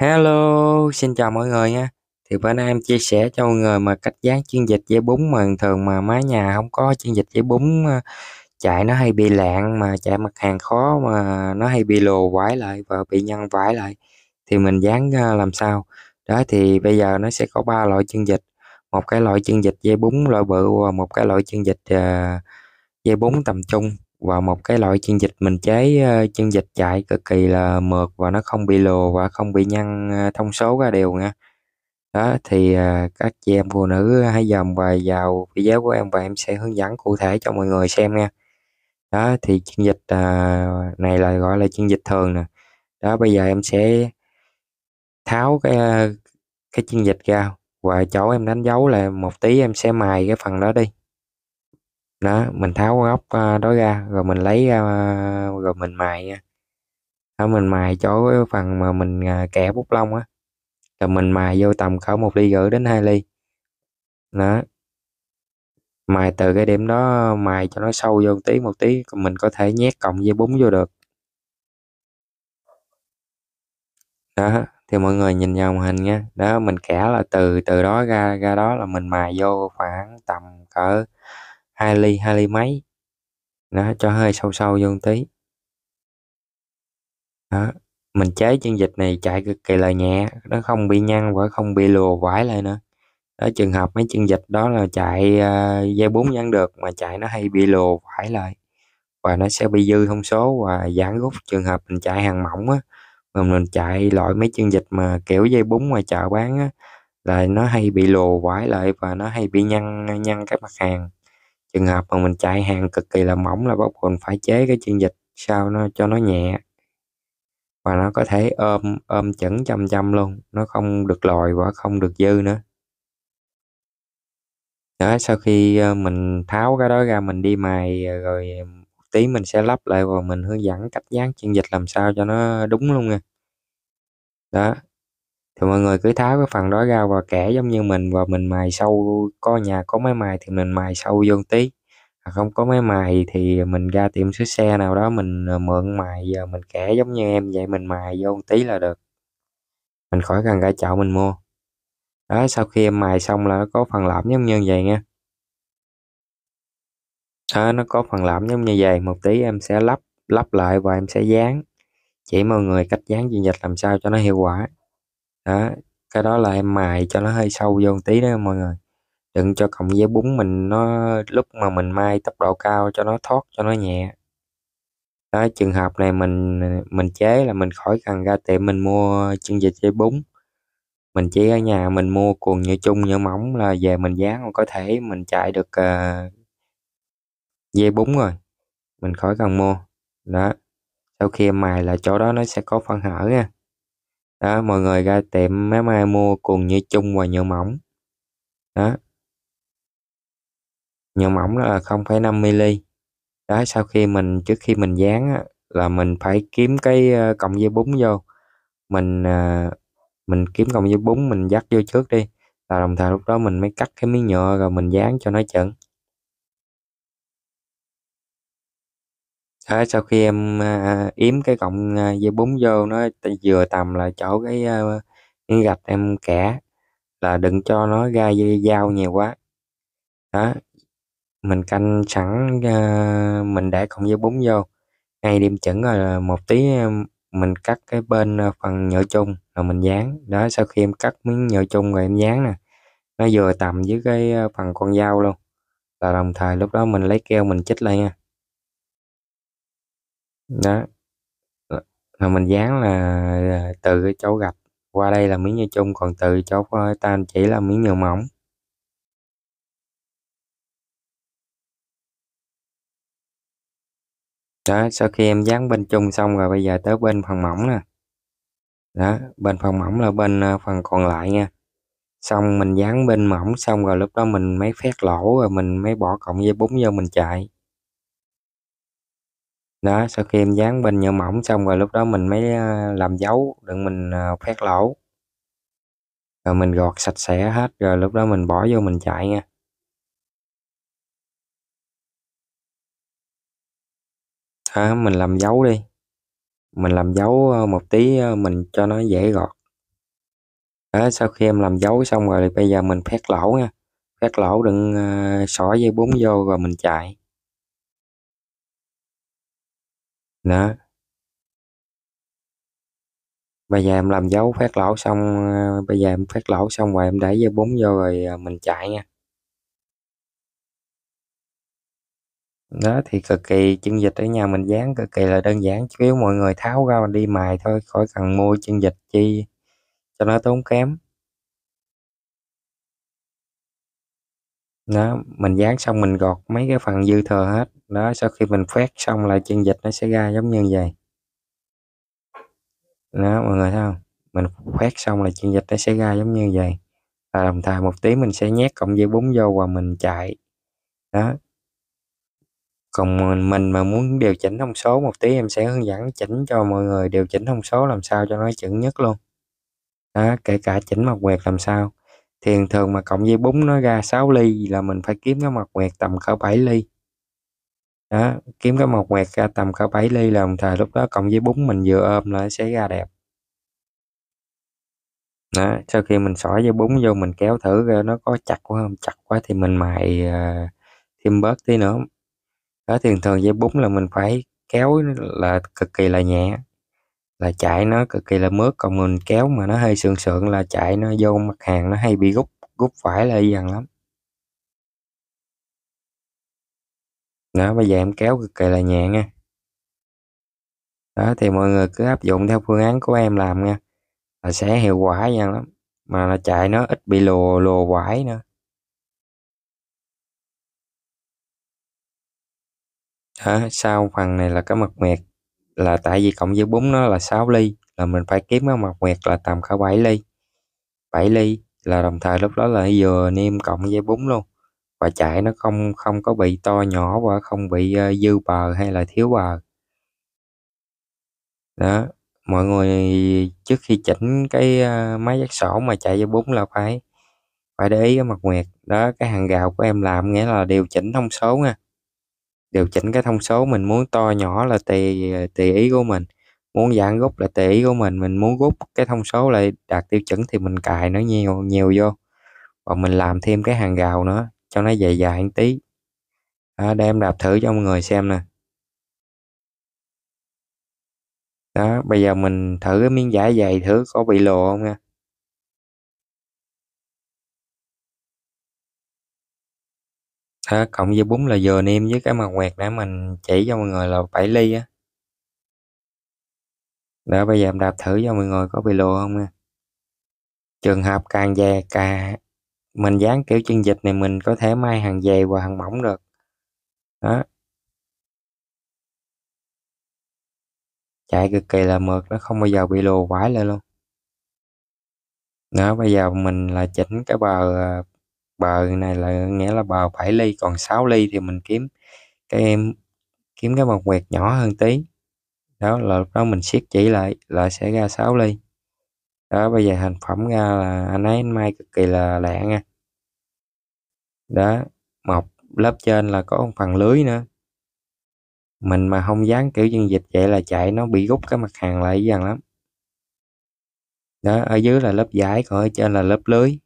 Hello, xin chào mọi người nha. Thì bữa nay em chia sẻ cho mọi người mà cách dán chuyên dịch dây bún mà thường mà mái nhà không có chuyên dịch dây bún ờ, chạy nó hay bị lạng mà chạy mặt hàng khó mà nó hay bị lồ vải lại và bị nhăn vải lại thì mình dán ờ, làm sao? Đó thì bây giờ nó sẽ có ba loại chuyên dịch. Một cái loại chuyên dịch dây bún loại bự và một cái loại chuyên dịch dây ờ, bún tầm trung vào một cái loại chân dịch mình chế ờ, chân dịch chạy cực kỳ là mượt và nó không bị lồ và không bị nhăn ờ, thông số ra đều nha đó thì ờ, các chị em phụ nữ hãy dòm và vào video của em và em sẽ hướng dẫn cụ thể cho mọi người xem nha đó thì chân dịch này là gọi là chân dịch thường nè đó bây giờ em sẽ tháo cái cái chân dịch ra và chỗ em đánh dấu là một tí em sẽ mài cái phần đó đi đó mình tháo góc ờ, đó ra rồi mình lấy ra ờ, rồi mình mài nha mình mài cho cái phần mà mình ờ, kẻ bút lông á rồi mình mài vô tầm cỡ một ly rưỡi đến 2 ly đó mài từ cái điểm đó mài cho nó sâu vô một tí một tí mình có thể nhét cộng dây bún vô được đó thì mọi người nhìn vào màn hình nha đó mình kẻ là từ từ đó ra ra đó là mình mài vô khoảng tầm cỡ hai ly hai ly mấy nó cho hơi sâu sâu vô một tí đó mình chế chân dịch này chạy cực kỳ là nhẹ nó không bị nhăn và không bị lùa vải lại nữa đó trường hợp mấy chân dịch đó là chạy uh, dây bốn nhăn được mà chạy nó hay bị lùa vải lại và nó sẽ bị dư thông số và giãn rút trường hợp mình chạy hàng mỏng á mà mình chạy loại mấy chân dịch mà kiểu dây bún ngoài chợ bán á là nó hay bị lùa vải lại và nó hay bị nhăn nhăn các mặt hàng trường hợp mà mình chạy hàng cực kỳ là mỏng là bác còn phải chế cái chân dịch sao nó cho nó nhẹ và nó có thể ôm ôm chẩn chăm chăm luôn nó không được lòi và không được dư nữa đó sau khi ờ, mình tháo cái đó ra mình đi mài ờ, rồi tí mình sẽ lắp lại và mình hướng dẫn cách dán chân dịch làm sao cho nó đúng luôn nha đó thì mọi người cứ tháo cái phần đó ra và kẻ giống như mình và mình mài sâu có nhà có máy mài thì mình mài sâu vô tí không có máy mài thì mình ra tiệm sửa xe nào đó mình à, mượn mài giờ mình kẻ giống như em vậy mình mài vô tí là được mình khỏi cần cả chậu mình mua đó sau khi em mài xong là nó có phần lõm giống như vậy nha đó, nó có phần lõm giống như vậy một tí em sẽ lắp lắp lại và em sẽ dán chỉ mọi người cách dán viên dịch làm sao cho nó hiệu quả đó cái đó là em mài cho nó hơi sâu vô một tí đó mọi người đừng cho cọng dây bún mình nó lúc mà mình may tốc độ cao cho nó thoát cho nó nhẹ đó trường hợp này mình mình chế là mình khỏi cần ra tiệm mình mua chân vịt dây bún mình chỉ ở nhà mình mua cuồng như chung như mỏng là về mình dán còn có thể mình chạy được uh, ờ, dây bún rồi mình khỏi cần mua đó sau khi em mài là chỗ đó nó sẽ có phân hở nha đó mọi người ra tiệm máy may mua cùng như chung và nhựa mỏng đó nhựa mỏng là 0,5 mm đó sau khi mình trước khi mình dán á, là mình phải kiếm cái ờ, cọng dây bún vô mình ờ, mình kiếm cọng dây bún mình dắt vô trước đi là đồng thời lúc đó mình mới cắt cái miếng nhựa rồi mình dán cho nó chuẩn. Đó, sau khi em, à, yếm cái cọng, à, dây bún vô nó vừa tầm là chỗ cái, à, cái gạch em kẻ, là đừng cho nó ra dây dao nhiều quá. Đó, mình canh sẵn, mình để cọng dây bún vô, ngay đêm chuẩn rồi một tí, mình cắt cái bên, phần nhựa chung rồi mình dán. Đó, sau khi em cắt miếng nhựa chung rồi em dán nè, nó vừa tầm với cái, phần con dao luôn, là đồng thời lúc đó mình lấy keo mình chích lên nha đó, là mình dán là từ cái chỗ gạch qua đây là miếng như chung còn từ chỗ tan chỉ là miếng nhựa mỏng đó sau khi em dán bên chung xong rồi bây giờ tới bên phần mỏng nè đó bên phần mỏng là bên ờ, phần còn lại nha xong mình dán bên mỏng xong rồi lúc đó mình mới phét lỗ rồi mình mới bỏ cộng dây bún vô mình chạy đó sau khi em dán bên nhựa mỏng xong rồi lúc đó mình mới ờ, làm dấu đừng mình ờ, khoét lỗ rồi mình gọt sạch sẽ hết rồi lúc đó mình bỏ vô mình chạy nha à, mình làm dấu đi mình làm dấu ờ, một tí mình cho nó dễ gọt đó, sau khi em làm dấu xong rồi thì bây giờ mình phét lỗ nha phét lỗ đừng uh, xỏ dây bún vô rồi mình chạy đó bây giờ em làm dấu phát lỗ xong ờ, bây giờ em phát lỗ xong rồi em để dây bún vô rồi ờ, mình chạy nha đó thì cực kỳ chân dịch ở nhà mình dán cực kỳ là đơn giản chủ yếu mọi người tháo ra đi mài thôi khỏi cần mua chân dịch chi cho nó tốn kém đó mình dán xong mình gọt mấy cái phần dư thừa hết đó sau khi mình phát xong là chân dịch nó sẽ ra giống như vậy đó mọi người thấy không mình khoét xong là chân dịch nó sẽ ra giống như vậy và đồng thời một tí mình sẽ nhét cộng dây bún vô và mình chạy đó còn mình, mình mà muốn điều chỉnh thông số một tí em sẽ hướng dẫn chỉnh cho mọi người điều chỉnh thông số làm sao cho nó chuẩn nhất luôn đó, kể cả chỉnh mặt quẹt làm sao thiền thường mà cộng với bún nó ra 6 ly là mình phải kiếm cái mặt nguyệt tầm khoảng 7 ly đó kiếm cái mặt nguyệt ra tầm khoảng 7 ly là đồng thời lúc đó cộng với bún mình vừa ôm là sẽ ra đẹp đó sau khi mình xỏ với bún vô mình kéo thử ra nó có chặt quá không chặt quá thì mình mài uh, thêm bớt tí nữa đó thường thường với bún là mình phải kéo là cực kỳ là nhẹ là chạy nó cực kỳ là mướt còn mình kéo mà nó hơi sượng sượng là chạy nó vô mặt hàng nó hay bị gút gút phải là dần lắm đó bây giờ em kéo cực kỳ là nhẹ nha đó thì mọi người cứ áp dụng theo phương án của em làm nha là sẽ hiệu quả dần lắm mà là chạy nó ít bị lùa lùa quải nữa đó, sau phần này là cái mật miệt là tại vì cộng với bún nó là 6 ly là mình phải kiếm cái mặt nguyệt là tầm khá 7 ly 7 ly là đồng thời lúc đó là vừa niêm cộng với bún luôn và chạy nó không không có bị to nhỏ và không bị uh, dư bờ hay là thiếu bờ đó mọi người trước khi chỉnh cái uh, máy giác sổ mà chạy với bún là phải phải để ý cái mặt nguyệt đó cái hàng gạo của em làm nghĩa là điều chỉnh thông số nha điều chỉnh cái thông số mình muốn to nhỏ là tùy ờ, tùy ý của mình muốn giãn rút là tùy ý của mình mình muốn gút cái thông số lại đạt tiêu chuẩn thì mình cài nó nhiều nhiều vô và mình làm thêm cái hàng rào nữa cho nó dài dài một tí à, để đạp thử cho mọi người xem nè đó bây giờ mình thử cái miếng vải dày thử có bị lộ không nha Đó, cộng với bún là vừa nêm với cái mà quẹt nãy mình chỉ cho mọi người là 7 ly á. Đó bây giờ em đạp thử cho mọi người có bị lùa không nha. Trường hợp càng dè càng mình dán kiểu chân dịch này mình có thể may hàng dày và hàng mỏng được. Đó. Chạy cực kỳ là mượt nó không bao giờ bị lùa quải lên luôn. Đó bây giờ mình là chỉnh cái bờ à, bờ này là nghĩa là bờ 7 ly còn 6 ly thì mình kiếm cái em kiếm cái mặt quẹt nhỏ hơn tí đó là lúc đó mình siết chỉ lại là sẽ ra 6 ly đó bây giờ thành phẩm ra là anh ấy may cực kỳ là lẹ nha đó một lớp trên là có một phần lưới nữa mình mà không dán kiểu dung dịch vậy là chạy nó bị rút cái mặt hàng lại dần lắm đó ở dưới là lớp vải còn ở trên là lớp lưới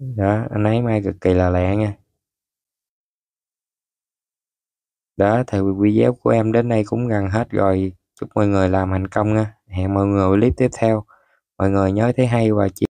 đó anh ấy may cực kỳ là lẹ nha đó thì video của em đến đây cũng gần hết rồi chúc mọi người làm thành công nha hẹn mọi người clip tiếp theo mọi người nhớ thấy hay và chia